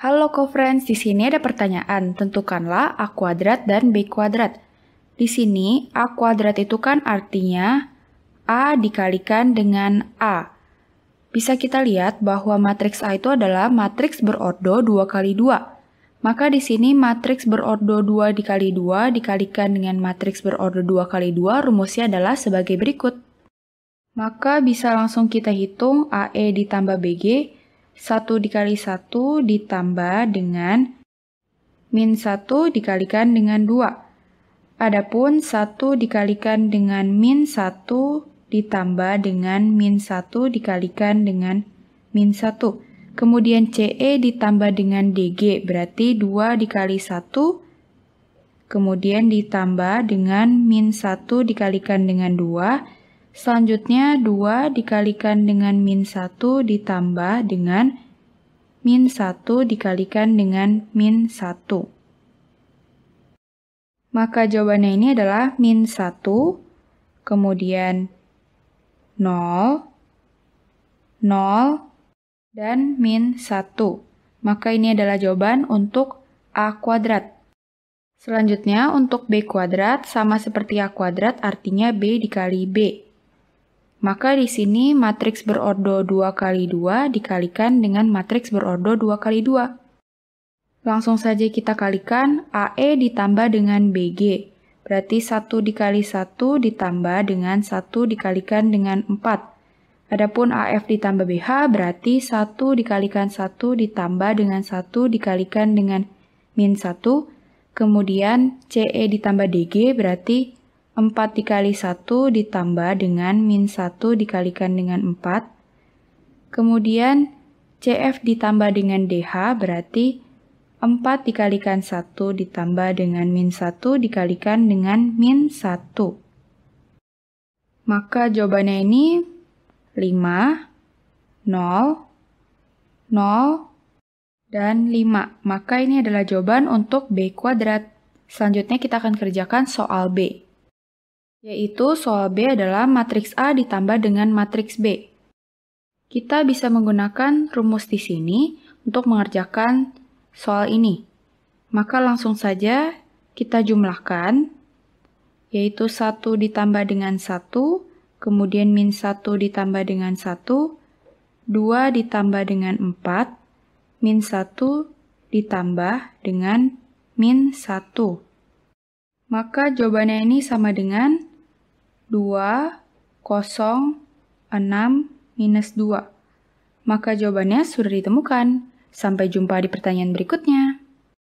Halo co-friends, di sini ada pertanyaan. Tentukanlah A kuadrat dan B kuadrat. Di sini A kuadrat itu kan artinya A dikalikan dengan A. Bisa kita lihat bahwa matriks A itu adalah matriks berordo 2 kali 2. Maka di sini matriks berordo 2 dikali 2 dikalikan dengan matriks berordo 2 kali 2 rumusnya adalah sebagai berikut. Maka bisa langsung kita hitung AE ditambah BG 1 dikali 1 ditambah dengan min 1 dikalikan dengan 2. Adapun 1 dikalikan dengan min 1 ditambah dengan min 1 dikalikan dengan min 1. Kemudian CE ditambah dengan DG, berarti 2 dikali 1, kemudian ditambah dengan min 1 dikalikan dengan 2, Selanjutnya 2 dikalikan dengan min 1 ditambah dengan min 1 dikalikan dengan min 1. Maka jawabannya ini adalah min 1, kemudian 0, 0, dan min 1. Maka ini adalah jawaban untuk A kuadrat. Selanjutnya untuk B kuadrat sama seperti A kuadrat artinya B dikali B. Maka di sini matriks berordo 2 kali 2 dikalikan dengan matriks berordo 2 kali 2. Langsung saja kita kalikan AE ditambah dengan BG. Berarti 1 dikali 1 ditambah dengan 1 dikalikan dengan 4. Adapun AF ditambah BH berarti 1 dikalikan 1 ditambah dengan 1 dikalikan dengan min 1. Kemudian CE ditambah DG berarti 4 dikali 1 ditambah dengan min 1 dikalikan dengan 4. Kemudian CF ditambah dengan DH berarti 4 dikalikan 1 ditambah dengan min 1 dikalikan dengan min 1. Maka jawabannya ini 5, 0, 0, dan 5. Maka ini adalah jawaban untuk B kuadrat. Selanjutnya kita akan kerjakan soal B yaitu soal B adalah matriks A ditambah dengan matriks B. Kita bisa menggunakan rumus di sini untuk mengerjakan soal ini. Maka langsung saja kita jumlahkan, yaitu 1 ditambah dengan 1, kemudian min 1 ditambah dengan 1, 2 ditambah dengan 4, min 1 ditambah dengan min 1. Maka jawabannya ini sama dengan 2, 0, 6, minus 2. Maka jawabannya sudah ditemukan. Sampai jumpa di pertanyaan berikutnya.